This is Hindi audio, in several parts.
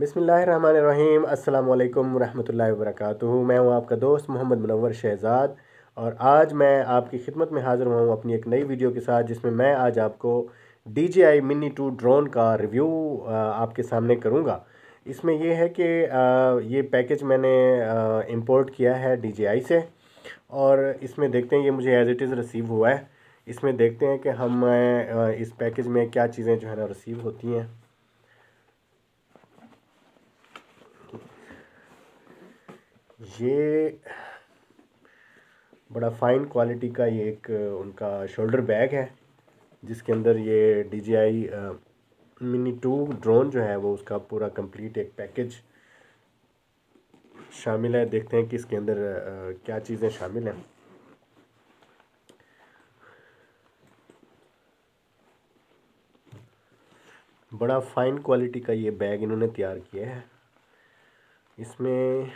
बसमीम् अल्लाम रहमतुल्लाहि वरक मैं हूँ आपका दोस्त मोहम्मद मनवर शहजाद और आज मैं आपकी खिदमत में हाज़िर हुआ हूँ अपनी एक नई वीडियो के साथ जिसमें मैं आज आपको D J I mini two drone का रिव्यू आपके सामने करूँगा इसमें यह है कि ये पैकेज मैंने इम्पोर्ट किया है डी जे आई से और इसमें देखते हैं ये मुझे एज़ इट इज़ रिसीव हुआ है इसमें देखते हैं कि हम इस पैकेज में क्या चीज़ें जो है ना रिसीव होती हैं ये बड़ा फ़ाइन क्वालिटी का ये एक उनका शोल्डर बैग है जिसके अंदर ये D G I mini two drone जो है वो उसका पूरा कंप्लीट एक पैकेज शामिल है देखते हैं कि इसके अंदर आ, क्या चीज़ें शामिल हैं बड़ा फ़ाइन क्वालिटी का ये बैग इन्होंने तैयार किया है इसमें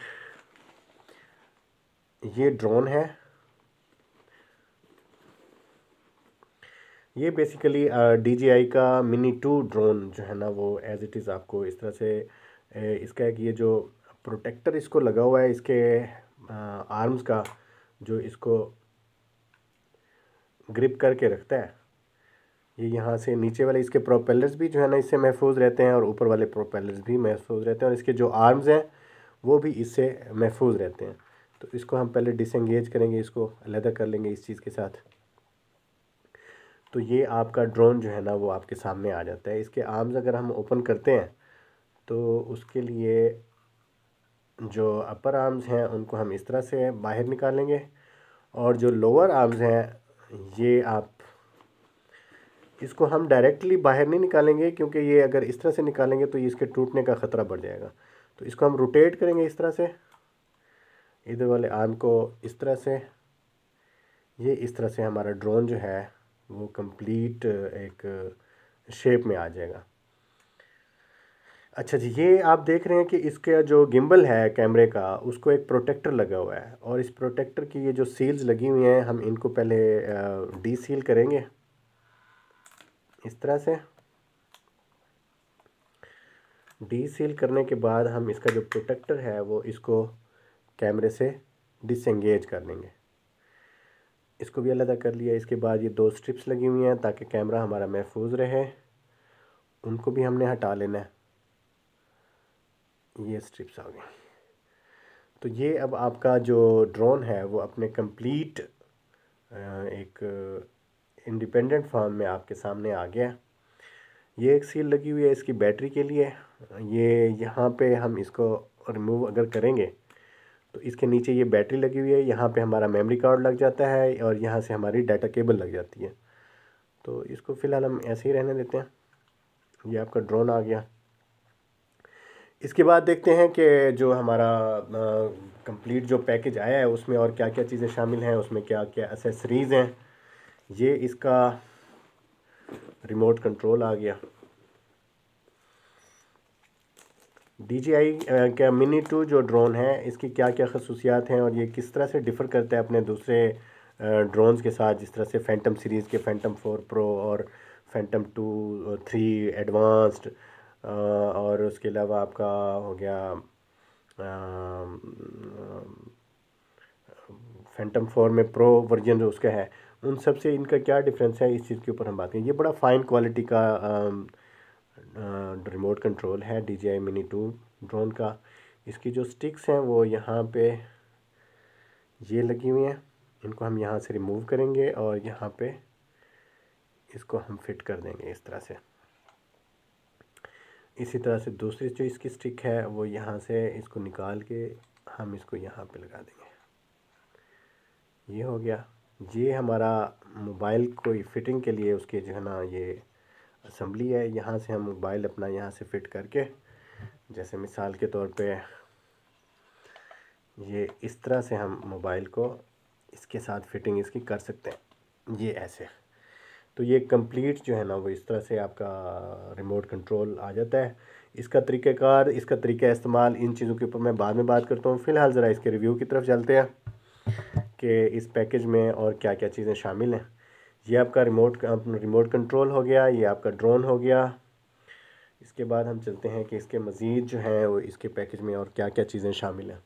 ये ड्रोन है ये बेसिकली डी जी आई का मिनी टू ड्रोन जो है ना वो एज़ इट इज़ आपको इस तरह से इसका एक ये जो प्रोटेक्टर इसको लगा हुआ है इसके आर्म्स का जो इसको ग्रिप करके रखता है ये यहाँ से नीचे वाले इसके प्रोपेलर्स भी जो है ना इससे महफूज रहते हैं और ऊपर वाले प्रोपेलर्स भी महफूज रहते हैं और इसके जो आर्म्स हैं वो भी इससे महफूज रहते हैं तो इसको हम पहले डिसंगेज करेंगे इसको अलहदा कर लेंगे इस चीज़ के साथ तो ये आपका ड्रोन जो है ना वो आपके सामने आ जाता है इसके आर्म्स अगर हम ओपन करते हैं तो उसके लिए जो अपर आर्म्स हैं उनको हम इस तरह से बाहर निकालेंगे और जो लोअर आर्म्स हैं ये आप इसको हम डायरेक्टली बाहर नहीं निकालेंगे क्योंकि ये अगर इस तरह से निकालेंगे तो ये इसके टूटने का ख़तरा बढ़ जाएगा तो इसको हम रोटेट करेंगे इस तरह से इधर वाले आर्म को इस तरह से ये इस तरह से हमारा ड्रोन जो है वो कंप्लीट एक शेप में आ जाएगा अच्छा जी ये आप देख रहे हैं कि इसका जो गिम्बल है कैमरे का उसको एक प्रोटेक्टर लगा हुआ है और इस प्रोटेक्टर की ये जो सील्स लगी हुई हैं हम इनको पहले डी सील करेंगे इस तरह से डी सील करने के बाद हम इसका जो प्रोटेक्टर है वो इसको कैमरे से डिसंगेज कर लेंगे इसको भी अलहदा कर लिया इसके बाद ये दो स्ट्रिप्स लगी हुई हैं ताकि कैमरा हमारा महफूज रहे उनको भी हमने हटा लेना है ये स्ट्रिप्स आ गई तो ये अब आपका जो ड्रोन है वो अपने कंप्लीट एक इंडिपेंडेंट फॉर्म में आपके सामने आ गया ये एक सील लगी हुई है इसकी बैटरी के लिए ये यहाँ पे हम इसको रिमूव अगर करेंगे तो इसके नीचे ये बैटरी लगी हुई है यहाँ पे हमारा मेमोरी कार्ड लग जाता है और यहाँ से हमारी डाटा केबल लग जाती है तो इसको फ़िलहाल हम ऐसे ही रहने देते हैं ये आपका ड्रोन आ गया इसके बाद देखते हैं कि जो हमारा कंप्लीट जो पैकेज आया है उसमें और क्या क्या चीज़ें शामिल हैं उसमें क्या क्या एसेसरीज़ हैं ये इसका रिमोट कंट्रोल आ गया डी जी आई का मिनी टू जो ड्रोन है इसकी क्या क्या खसूसियात हैं और ये किस तरह से डिफ़र करता है अपने दूसरे ड्रोन्स के साथ जिस तरह से फैंटम सीरीज़ के फैंटम फोर प्रो और फैंटम टू थ्री एडवांस्ड और उसके अलावा आपका हो गया फैंटम फोर में प्रो वर्जन जो उसका है उन सब से इनका क्या डिफरेंस है इस चीज़ के ऊपर हम बात करें ये बड़ा फ़ाइन क्वालिटी का आ, रिमोट कंट्रोल है D G I mini two drone का इसकी जो स्टिक्स हैं वो यहाँ पे ये लगी हुई हैं इनको हम यहाँ से रिमूव करेंगे और यहाँ पे इसको हम फिट कर देंगे इस तरह से इसी तरह से दूसरी जो इसकी स्टिक है वो यहाँ से इसको निकाल के हम इसको यहाँ पे लगा देंगे ये हो गया ये हमारा मोबाइल कोई फिटिंग के लिए उसके जो है ना ये असम्बली है यहाँ से हम मोबाइल अपना यहाँ से फिट करके जैसे मिसाल के तौर पे ये इस तरह से हम मोबाइल को इसके साथ फिटिंग इसकी कर सकते हैं ये ऐसे तो ये कंप्लीट जो है ना वो इस तरह से आपका रिमोट कंट्रोल आ जाता है इसका तरीक़ाकार इसका तरीका इस्तेमाल इन चीज़ों के ऊपर मैं बाद में बात करता हूँ फ़िलहाल ज़रा इसके रिव्यू की तरफ चलते हैं कि इस पैकेज में और क्या क्या चीज़ें शामिल हैं ये आपका रिमोट रिमोट कंट्रोल हो गया ये आपका ड्रोन हो गया इसके बाद हम चलते हैं कि इसके मज़ीद जो हैं वो इसके पैकेज में और क्या क्या चीज़ें शामिल हैं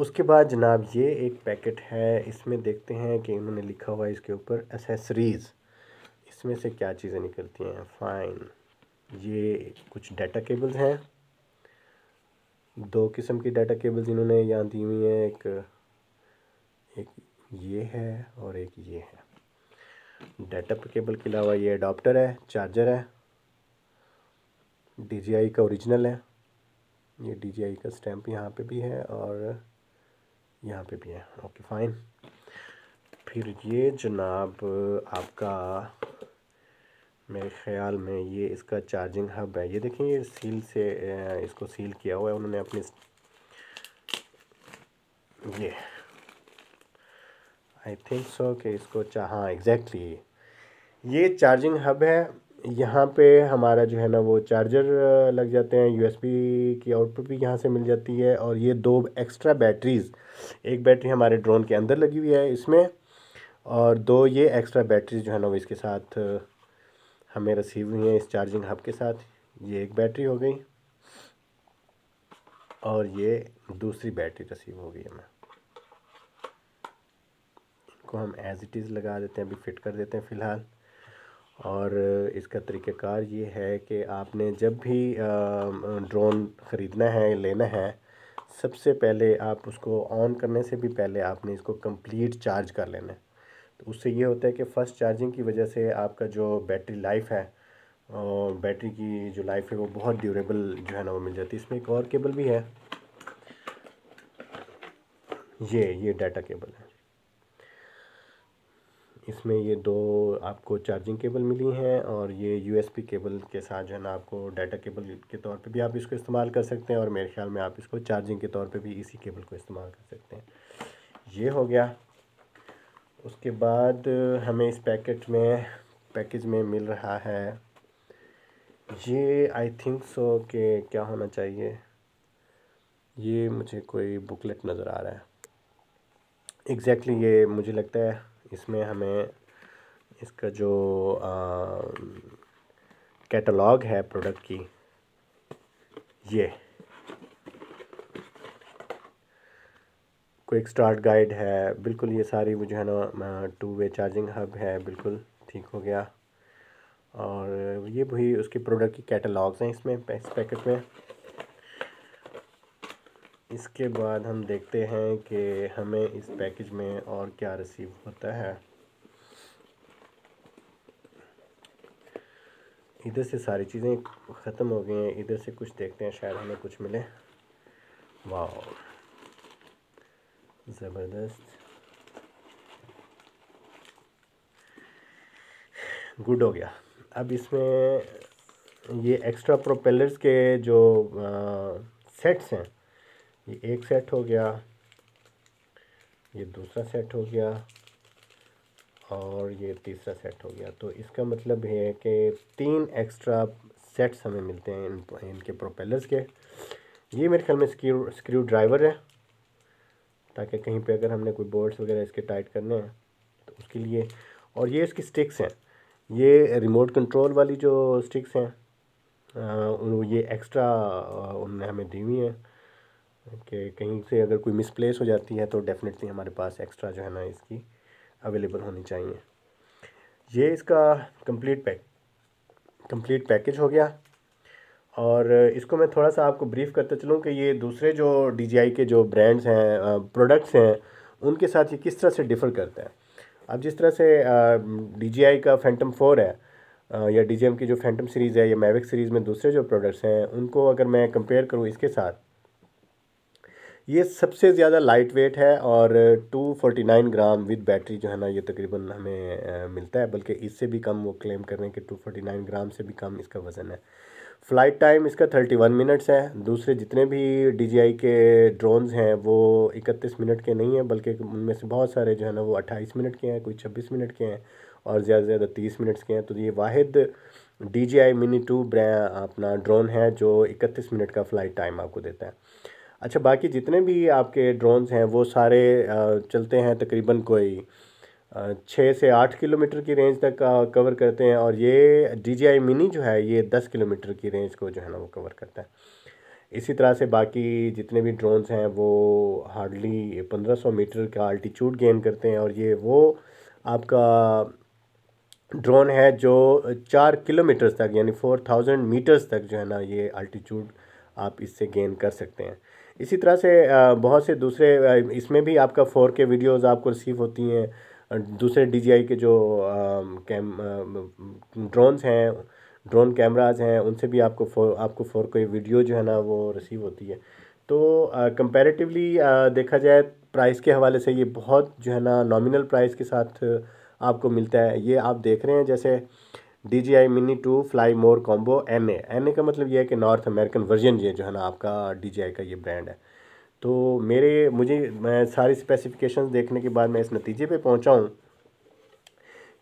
उसके बाद जनाब ये एक पैकेट है इसमें देखते हैं कि इन्होंने लिखा हुआ है इसके ऊपर एसेसरीज़ इसमें से क्या चीज़ें निकलती हैं फ़ाइन ये कुछ डाटा केबल्स हैं दो किस्म की डाटा केबल्स इन्होंने यहाँ दी हुई हैं एक एक ये है और एक ये है डाटा केबल के अलावा ये अडाप्टर है चार्जर है डी का ओरिजिनल है ये डी का स्टैम्प यहाँ पे भी है और यहाँ पे भी है ओके फाइन फिर ये जनाब आपका मेरे ख़्याल में ये इसका चार्जिंग हब है ये देखें ये सील से इसको सील किया हुआ है उन्होंने अपने ये आई थिंक सो कि इसको हाँ एग्जैक्टली exactly. ये चार्जिंग हब है यहाँ पे हमारा जो है ना वो चार्जर लग जाते हैं यूएसबी की आउटपुट भी यहाँ से मिल जाती है और ये दो एक्स्ट्रा बैटरीज़ एक बैटरी हमारे ड्रोन के अंदर लगी हुई है इसमें और दो ये एक्स्ट्रा बैटरीज जो है ना वो इसके साथ हमें रिसीव हुई हैं इस चार्जिंग हब के साथ ये एक बैटरी हो गई और ये दूसरी बैटरी रिसीव हो गई हमें को हम एज़ इट इज़ लगा देते हैं अभी फिट कर देते हैं फ़िलहाल और इसका तरीक़ाकार ये है कि आपने जब भी ड्रोन ख़रीदना है लेना है सबसे पहले आप उसको ऑन करने से भी पहले आपने इसको कंप्लीट चार्ज कर लेना है तो उससे ये होता है कि फर्स्ट चार्जिंग की वजह से आपका जो बैटरी लाइफ है और बैटरी की जो लाइफ है वो बहुत ड्यूरेबल जो है ना वो मिल जाती है इसमें एक और केबल भी है ये ये डाटा केबल है इसमें ये दो आपको चार्जिंग केबल मिली हैं और ये यूएसबी केबल के साथ जो है ना आपको डाटा केबल के तौर पे भी आप इसको इस्तेमाल कर सकते हैं और मेरे ख्याल में आप इसको चार्जिंग के तौर पे भी इसी केबल को इस्तेमाल कर सकते हैं ये हो गया उसके बाद हमें इस पैकेट में पैकेज में मिल रहा है ये आई थिंक सो के क्या होना चाहिए ये मुझे कोई बुकलेट नज़र आ रहा है एग्जैक्टली exactly ये मुझे लगता है इसमें हमें इसका जो कैटलॉग है प्रोडक्ट की ये क्विक स्टार्ट गाइड है बिल्कुल ये सारी वो जो है ना टू वे चार्जिंग हब है बिल्कुल ठीक हो गया और ये भी उसके प्रोडक्ट की कैटलॉग्स हैं इसमें इस पैकेट में इसके बाद हम देखते हैं कि हमें इस पैकेज में और क्या रिसीव होता है इधर से सारी चीज़ें ख़त्म हो गई हैं इधर से कुछ देखते हैं शायद हमें कुछ मिले वाह ज़बरदस्त गुड हो गया अब इसमें ये एक्स्ट्रा प्रोपेलर्स के जो आ, सेट्स हैं ये एक सेट हो गया ये दूसरा सेट हो गया और ये तीसरा सेट हो गया तो इसका मतलब है कि तीन एक्स्ट्रा सेट्स हमें मिलते हैं इन इनके प्रोपेलर्स के ये मेरे ख्याल में स्क्रू स्क्रू ड्राइवर है ताकि कहीं पे अगर हमने कोई बोर्ड्स वगैरह इसके टाइट करने हैं तो उसके लिए और ये इसकी स्टिक्स हैं ये रिमोट कंट्रोल वाली जो स्टिक्स हैं ये एक्स्ट्रा उनने हमें दी हुई हैं कि कहीं से अगर कोई मिसप्लेस हो जाती है तो डेफिनेटली हमारे पास एक्स्ट्रा जो है ना इसकी अवेलेबल होनी चाहिए ये इसका कंप्लीट पैक कंप्लीट पैकेज हो गया और इसको मैं थोड़ा सा आपको ब्रीफ़ करता चलूँ कि ये दूसरे जो डी के जो ब्रांड्स हैं प्रोडक्ट्स हैं उनके साथ ये किस तरह से डिफ़र करते हैं अब जिस तरह से डी का फैंटम फोर है या डी की जो फैंटम सीरीज़ है या मैविक सीरीज़ में दूसरे जो प्रोडक्ट्स हैं उनको अगर मैं कंपेयर करूँ इसके साथ ये सबसे ज़्यादा लाइट वेट है और 249 ग्राम विद बैटरी जो है ना ये तकरीबन हमें मिलता है बल्कि इससे भी कम वो क्लेम कर रहे हैं कि 249 ग्राम से भी कम इसका वज़न है फ़्लाइट टाइम इसका थर्टी वन मिनट्स है दूसरे जितने भी डी जी आई के ड्रोन्स हैं वो इकतीस मिनट के नहीं हैं बल्कि उनमें से बहुत सारे जो है ना वो अट्ठाईस मिनट के हैं कोई छब्बीस मिनट के हैं और ज़्यादा से ज़्यादा तीस मिनट्स के हैं तो ये वाद D G I mini two अपना ड्रोन है जो इकतीस मिनट का फ़्लाइट टाइम आपको देता है अच्छा बाकी जितने भी आपके ड्रोन्स हैं वो सारे चलते हैं तकरीबन कोई छः से आठ किलोमीटर की रेंज तक कवर करते हैं और ये डी मिनी जो है ये दस किलोमीटर की रेंज को जो है ना वो कवर करता है इसी तरह से बाकी जितने भी ड्रोन्स हैं वो हार्डली पंद्रह सौ मीटर का आल्टीट्यूड गेन करते हैं और ये वो आपका ड्रोन है जो चार किलोमीटर्स तक यानी फोर थाउजेंड मीटर्स तक जो है ना ये आल्टीट्यूड आप इससे गेन कर सकते हैं इसी तरह से बहुत से दूसरे इसमें भी आपका फोर के वीडियोज़ आपको रिसीव होती हैं दूसरे डी के जो कैम ड्रोन्स हैं ड्रोन कैमराज हैं उनसे भी आपको फोर आपको फोर कोई वीडियो जो है ना वो रिसीव होती है तो कंपैरेटिवली देखा जाए प्राइस के हवाले से ये बहुत जो है ना नॉमिनल प्राइस के साथ आपको मिलता है ये आप देख रहे हैं जैसे D G I mini two fly more combo N A N A का मतलब ये है कि नॉर्थ अमेरिकन वर्जन ये जो है ना आपका डी जी आई का ये ब्रांड है तो मेरे मुझे मैं सारी स्पेसिफिकेशन देखने के बाद मैं इस नतीजे पे पहुंचा हूँ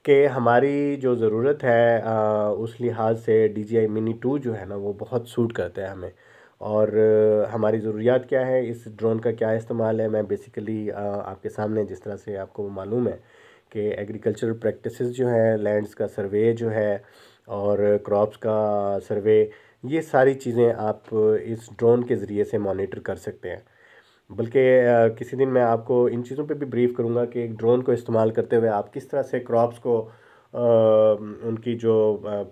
कि हमारी जो ज़रूरत है आ, उस लिहाज से D G I mini two जो है ना वो बहुत सूट करता है हमें और हमारी ज़रूरियात क्या है इस ड्रोन का क्या इस्तेमाल है मैं बेसिकली आ, आपके सामने जिस तरह से आपको मालूम है कि एग्रीकल्चरल प्रैक्टिस जो हैं लैंड्स का सर्वे जो है और क्रॉप्स का सर्वे ये सारी चीज़ें आप इस ड्रोन के ज़रिए से मॉनिटर कर सकते हैं बल्कि किसी दिन मैं आपको इन चीज़ों पे भी ब्रीफ करूँगा कि एक ड्रोन को इस्तेमाल करते हुए आप किस तरह से क्रॉप्स को आ, उनकी जो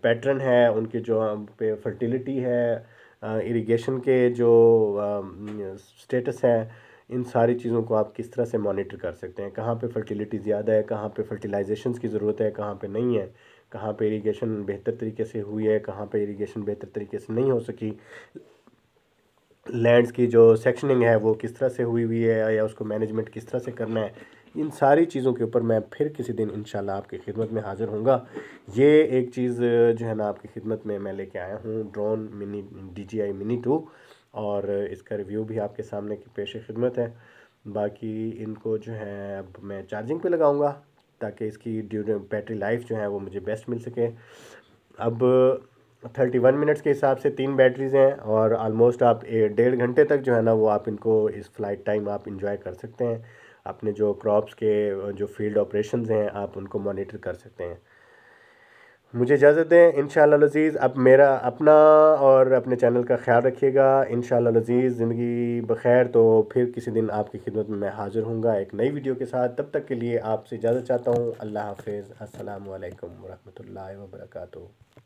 पैटर्न है उनकी जो पे फर्टिलिटी है इरिगेशन के जो स्टेटस है इन सारी चीज़ों को आप किस तरह से मॉनिटर कर सकते हैं कहाँ पे फर्टिलिटी ज़्यादा है कहाँ पे फर्टिलाइजेशन की ज़रूरत है कहाँ पे नहीं है कहाँ पे इरिगेशन बेहतर तरीके से हुई है कहाँ पे इरिगेशन बेहतर तरीके से नहीं हो सकी लैंड्स की जो सेक्शनिंग है वो किस तरह से हुई हुई है या उसको मैनेजमेंट किस तरह से करना है इन सारी चीज़ों के ऊपर मैं फिर किसी दिन इन आपकी खिदमत में हाज़िर होऊंगा ये एक चीज़ जो है ना आपकी खिदमत में मैं लेके आया हूँ drone mini D G I mini two और इसका रिव्यू भी आपके सामने की पेश खिदमत है बाकी इनको जो है अब मैं चार्जिंग पे लगाऊंगा ताकि इसकी ड्यू बैटरी लाइफ जो है वो मुझे बेस्ट मिल सके अब थर्टी वन मिनट्स के हिसाब से तीन बैटरीज हैं और आलमोस्ट आप डेढ़ घंटे तक जो है ना वो आप इनको इस फ्लाइट टाइम आप इंजॉय कर सकते हैं अपने जो क्रॉप्स के जो फील्ड ऑपरेशन हैं आप उनको मॉनिटर कर सकते हैं मुझे इजाज़त दें इन लजीज़ अब मेरा अपना और अपने चैनल का ख्याल रखिएगा इन शजीज़ ज़िंदगी बखैर तो फिर किसी दिन आपकी खिदमत में मैं हाज़िर हूँ एक नई वीडियो के साथ तब तक के लिए आपसे इजाज़त चाहता हूँ अल्लाह हाफ़ अल्लाम वरहमल वर्का